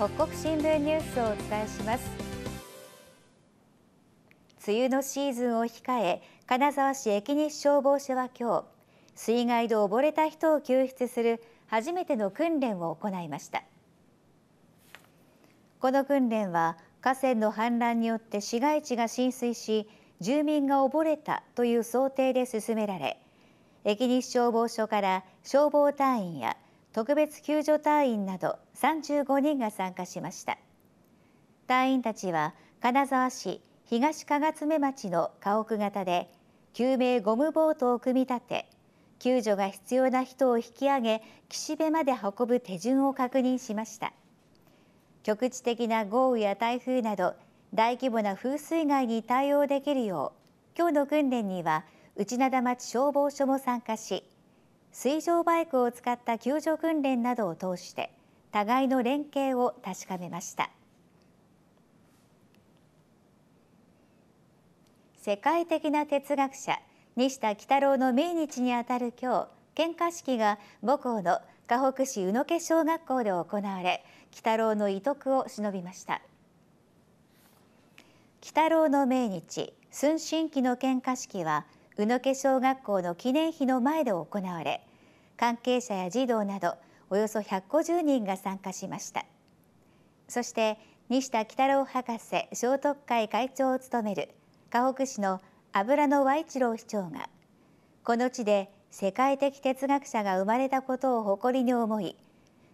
北国新聞ニュースをお伝えします梅雨のシーズンを控え金沢市駅西消防署は今日水害で溺れた人を救出する初めての訓練を行いましたこの訓練は河川の氾濫によって市街地が浸水し住民が溺れたという想定で進められ駅西消防署から消防隊員や特別救助隊員など35人が参加しました隊員たちは金沢市東加爪町の家屋型で救命ゴムボートを組み立て救助が必要な人を引き上げ岸辺まで運ぶ手順を確認しました局地的な豪雨や台風など大規模な風水害に対応できるよう今日の訓練には内灘町消防署も参加し水上バイクを使った救助訓練などを通して互いの連携を確かめました世界的な哲学者西田喜太郎の命日にあたる今日献花式が母校の河北市宇野家小学校で行われ喜太郎の遺徳を忍びました喜太郎の命日寸進期の献花式は宇野家小学校の記念碑の前で行われ関係者や児童などおよそ150人が参加しましたそして西田喜太郎博士聖徳会会長を務める河北市の油野和一郎市長がこの地で世界的哲学者が生まれたことを誇りに思い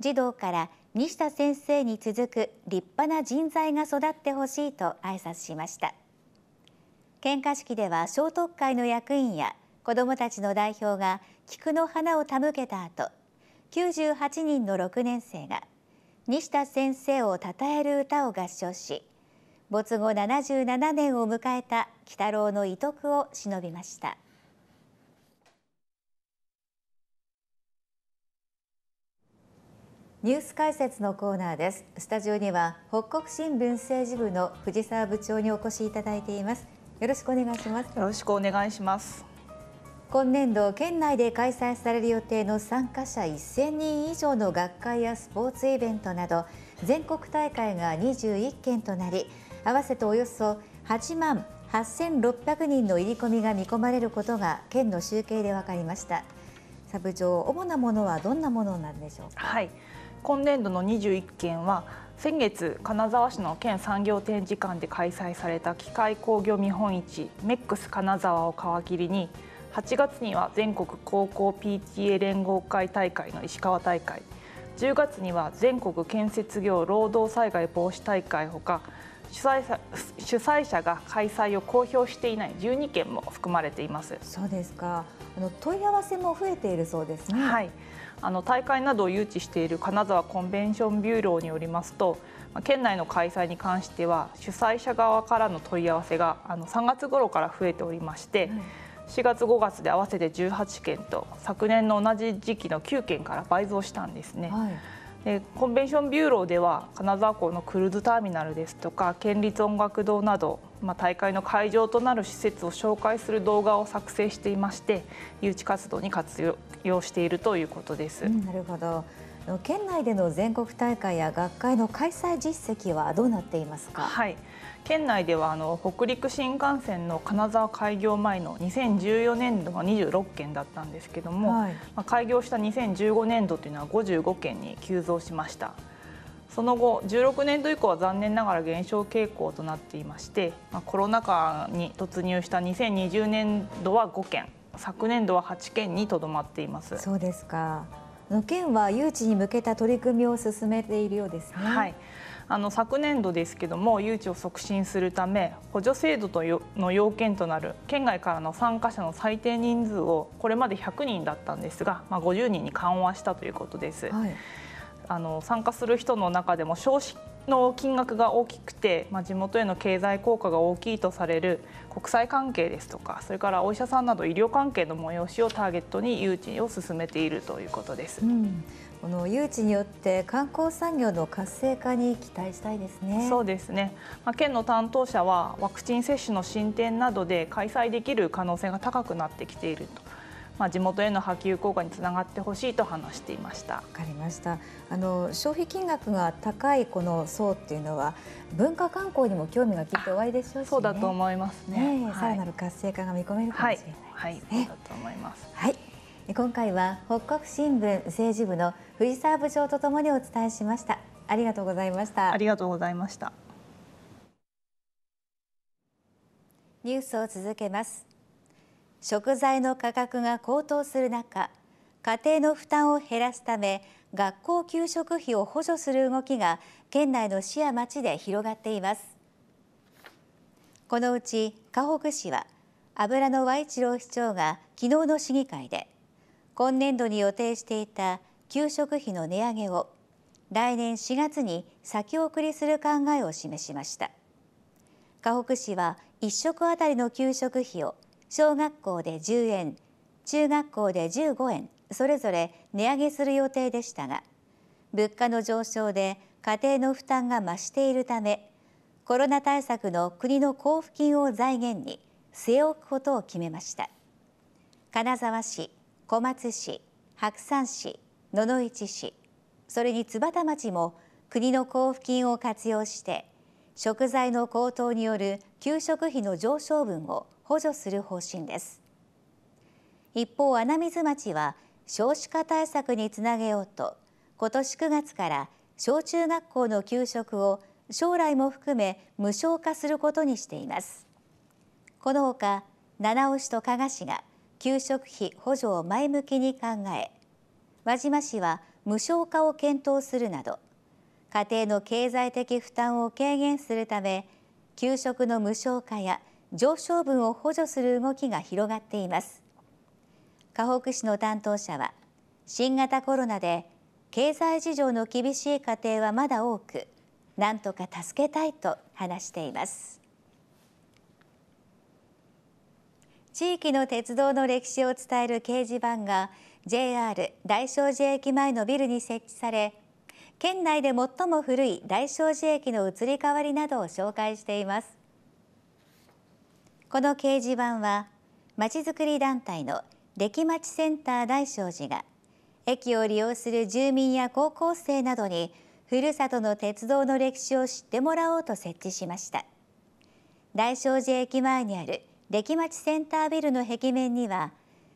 児童から西田先生に続く立派な人材が育ってほしいと挨拶しました献花式では聖徳会の役員や子どもたちの代表が菊の花を手向けた後98人の6年生が西田先生を称える歌を合唱し没後77年を迎えた鬼太郎の遺徳をしびました。ニュース解説のコーナーですスタジオには北国新聞政治部の藤沢部長にお越しいただいていますよろしくお願いしますよろしくお願いします今年度県内で開催される予定の参加者1000人以上の学会やスポーツイベントなど全国大会が21件となり合わせておよそ8万8600人の入り込みが見込まれることが県の集計で分かりましたサブ長主なものはどんなものなんでしょうか、はい、今年度の21件は先月金沢市の県産業展示館で開催された機械工業見本市メックス金沢を皮切りに8月には全国高校 PTA 連合会大会の石川大会10月には全国建設業労働災害防止大会ほか主催者主催者が開催を公表していない12件も含まれていますそうですかあの問い合わせも増えているそうですね、はい、あの大会などを誘致している金沢コンベンションビューローによりますと県内の開催に関しては主催者側からの問い合わせがあの3月頃から増えておりまして、うん4月5月で合わせて18件と昨年の同じ時期の9件から倍増したんですね。はいでコンベンションビューローでは金沢港のクルーズターミナルですとか県立音楽堂など、まあ、大会の会場となる施設を紹介する動画を作成していまして誘致活動に活用しているということです。うん、なるほど県内での全国大会や学会の開催実績はどうなっていますか、はい、県内ではあの北陸新幹線の金沢開業前の2014年度は26件だったんですけども、はい、まあ、開業した2015年度というのは55件に急増しましたその後16年度以降は残念ながら減少傾向となっていまして、まあ、コロナ禍に突入した2020年度は5件昨年度は8件にとどまっていますそうですか県は誘致に向けた取り組みを進めているようです、ね、はいあの昨年度ですけども誘致を促進するため補助制度との要件となる県外からの参加者の最低人数をこれまで100人だったんですが、まあ、50人に緩和したということです。はいあの参加する人の中でも少子の金額が大きくて、まあ、地元への経済効果が大きいとされる国際関係ですとかそれからお医者さんなど医療関係の催しをターゲットに誘致を進めているということです、うん、この誘致によって観光産業の活性化に期待したいですねそうですね、まあ、県の担当者はワクチン接種の進展などで開催できる可能性が高くなってきているとまあ、地元への波及効果につながってほしいと話していましたわかりましたあの消費金額が高いこの層っていうのは文化観光にも興味がきっとおありでしょうし、ね、そうだと思いますね、ね、さらなる活性化が見込めるかもしれないですね、はい、はい、そうだと思いますはい今回は北国新聞政治部の藤沢部長とともにお伝えしましたありがとうございましたありがとうございましたニュースを続けます食材の価格が高騰する中家庭の負担を減らすため学校給食費を補助する動きが県内の市や町で広がっていますこのうち河北市は油の和一郎市長が昨日の市議会で今年度に予定していた給食費の値上げを来年4月に先送りする考えを示しました河北市は1食あたりの給食費を小学校で10円中学校で15円それぞれ値上げする予定でしたが物価の上昇で家庭の負担が増しているためコロナ対策の国の交付金を財源に据え置くことを決めました金沢市小松市白山市野々市市それに津幡町も国の交付金を活用して食材の高騰による給食費の上昇分を補助する方針です一方穴水町は少子化対策につなげようと今年9月から小中学校の給食を将来も含め無償化することにしていますこのほか七尾市と加賀市が給食費補助を前向きに考え輪島市は無償化を検討するなど家庭の経済的負担を軽減するため給食の無償化や上昇分を補助する動きが広がっています河北市の担当者は新型コロナで経済事情の厳しい家庭はまだ多くなんとか助けたいと話しています地域の鉄道の歴史を伝える掲示板が JR 大正寺駅前のビルに設置され県内で最も古い大正寺駅の移り変わりなどを紹介していますこの掲示板はまちづくり団体の歴まちセンター大正寺が駅を利用する住民や高校生などにふるさとの鉄道の歴史を知ってもらおうと設置しました大正寺駅前にある歴町センタービルの壁面には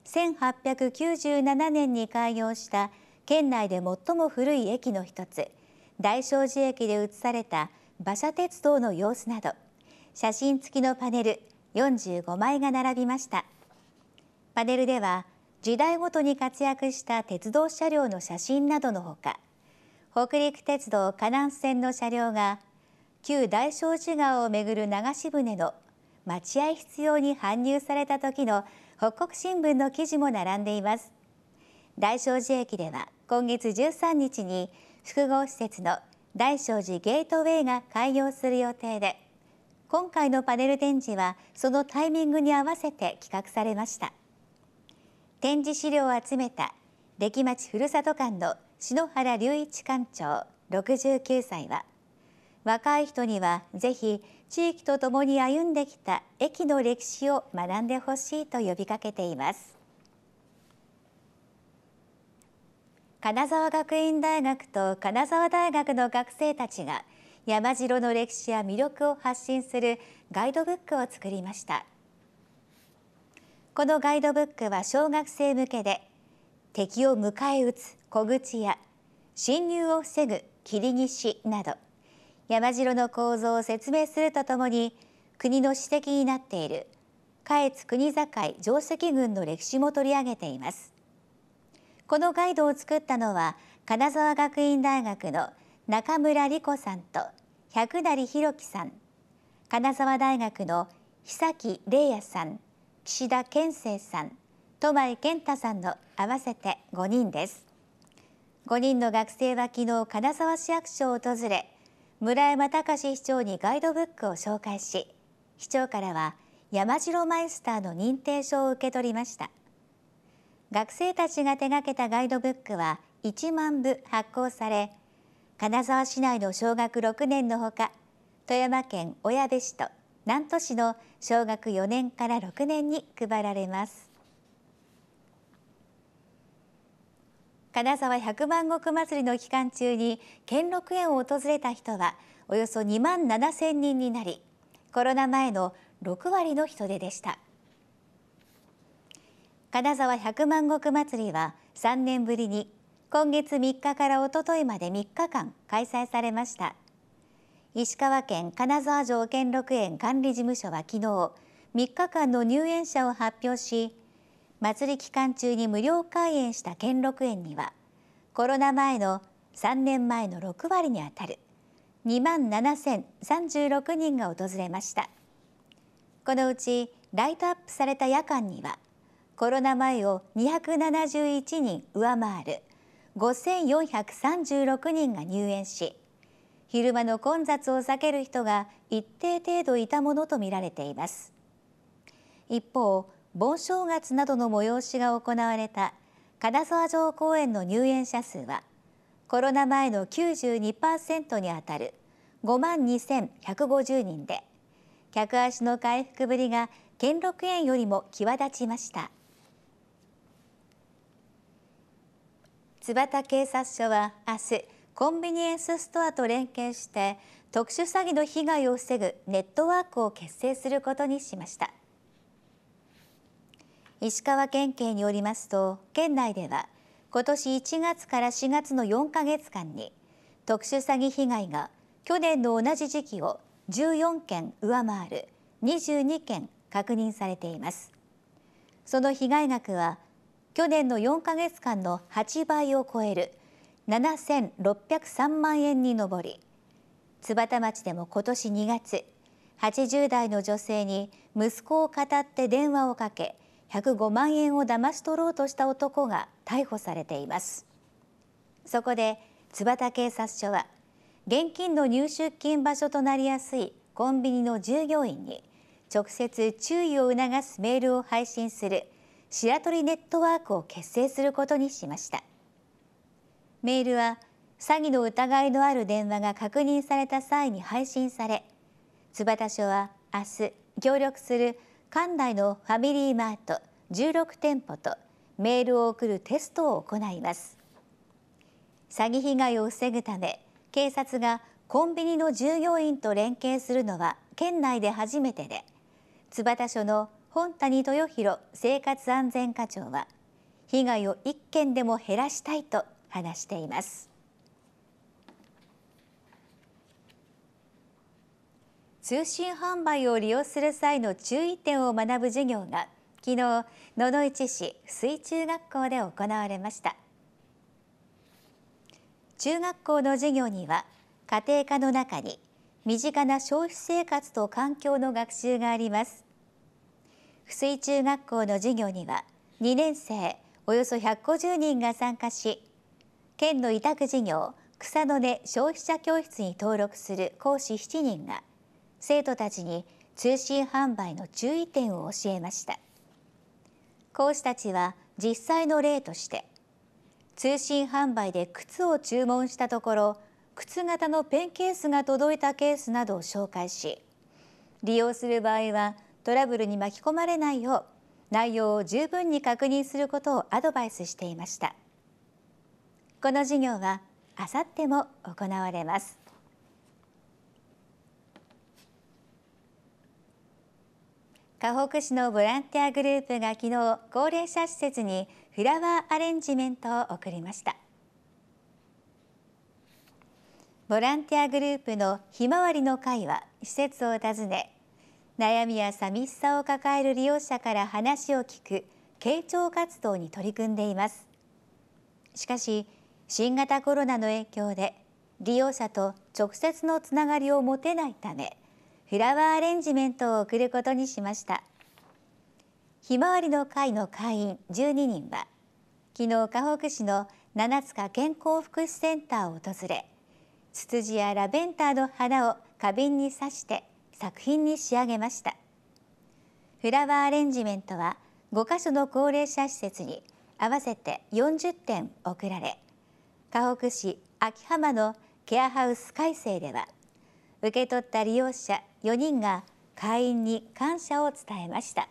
1897年に開業した県内で最も古い駅の一つ大正寺駅で写された馬車鉄道の様子など写真付きのパネル45枚が並びましたパネルでは時代ごとに活躍した鉄道車両の写真などのほか北陸鉄道河南線の車両が旧大正寺川をめぐる流し船の待合必要に搬入された時の北国新聞の記事も並んでいます大正寺駅では今月13日に複合施設の大聖寺ゲートウェイが開業する予定で今回のパネル展示はそのタイミングに合わせて企画されました展示資料を集めた歴町ふるさと館の篠原隆一館長69歳は若い人にはぜひ地域とともに歩んできた駅の歴史を学んでほしいと呼びかけています金沢学院大学と金沢大学の学生たちが山城の歴史や魅力を発信するガイドブックを作りましたこのガイドブックは小学生向けで敵を迎え撃つ小口や侵入を防ぐ切り岸など山城の構造を説明するとともに国の史跡になっている下越国境定石群の歴史も取り上げていますこのガイドを作ったのは金沢学院大学の中村理子さんと百成弘樹さん金沢大学の久崎玲也さん岸田健生さん戸前健太さんの合わせて5人です5人の学生は昨日金沢市役所を訪れ村山隆市長にガイドブックを紹介し市長からは山城マイスターの認定証を受け取りました学生たちが手がけたガイドブックは1万部発行され金沢市内の小学6年のほか富山県小矢部市と南砺市の小学4年から6年に配られます金沢百万石祭りの期間中に兼六園を訪れた人はおよそ2万7千人になりコロナ前の6割の人出でした。金沢百万石祭りは3年ぶりに今月3日からおとといまで3日間開催されました石川県金沢城兼六園管理事務所は昨日3日間の入園者を発表し祭り期間中に無料開園した兼六園にはコロナ前の3年前の6割にあたる2万7036人が訪れましたこのうちライトアップされた夜間にはコロナ前を271人上回る5436人が入園し昼間の混雑を避ける人が一定程度いたものとみられています一方盆正月などの催しが行われた金沢城公園の入園者数はコロナ前の92%にあたる5万2150人で客足の回復ぶりが兼六園よりも際立ちました。津幡警察署は明日コンビニエンスストアと連携して特殊詐欺の被害を防ぐネットワークを結成することにしました石川県警によりますと県内では今年1月から4月の4か月間に特殊詐欺被害が去年の同じ時期を14件上回る22件確認されていますその被害額は去年の4か月間の8倍を超える7603万円に上り津幡町でも今年2月80代の女性に息子を語って電話をかけ105万円を騙し取ろうとした男が逮捕されていますそこで津幡警察署は現金の入出金場所となりやすいコンビニの従業員に直接注意を促すメールを配信するシアトリネットワークを結成することにしましたメールは詐欺の疑いのある電話が確認された際に配信され津幡署は明日協力する館内のファミリーマート16店舗とメールを送るテストを行います詐欺被害を防ぐため警察がコンビニの従業員と連携するのは県内で初めてで津幡署の本谷豊弘生活安全課長は被害を一件でも減らしたいと話しています通信販売を利用する際の注意点を学ぶ授業が昨日野々市市水中学校で行われました中学校の授業には家庭科の中に身近な消費生活と環境の学習があります不水中学校の授業には2年生およそ150人が参加し県の委託事業草の根消費者教室に登録する講師7人が生徒たちに通信販売の注意点を教えました講師たちは実際の例として通信販売で靴を注文したところ靴型のペンケースが届いたケースなどを紹介し利用する場合はトラブルに巻き込まれないよう内容を十分に確認することをアドバイスしていましたこの授業はあさっても行われます河北市のボランティアグループが昨日高齢者施設にフラワーアレンジメントを送りましたボランティアグループのひまわりの会は施設を訪ね悩みや寂しさを抱える利用者から話を聞く傾聴活動に取り組んでいますしかし新型コロナの影響で利用者と直接のつながりを持てないためフラワーアレンジメントを送ることにしましたひまわりの会の会員12人は昨日河北市の七塚健康福祉センターを訪れツツジやラベンダーの花を花瓶に挿して作品に仕上げましたフラワーアレンジメントは5カ所の高齢者施設に合わせて40点贈られ河北市秋浜のケアハウス改正では受け取った利用者4人が会員に感謝を伝えました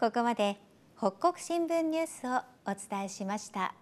ここまで北国新聞ニュースをお伝えしました。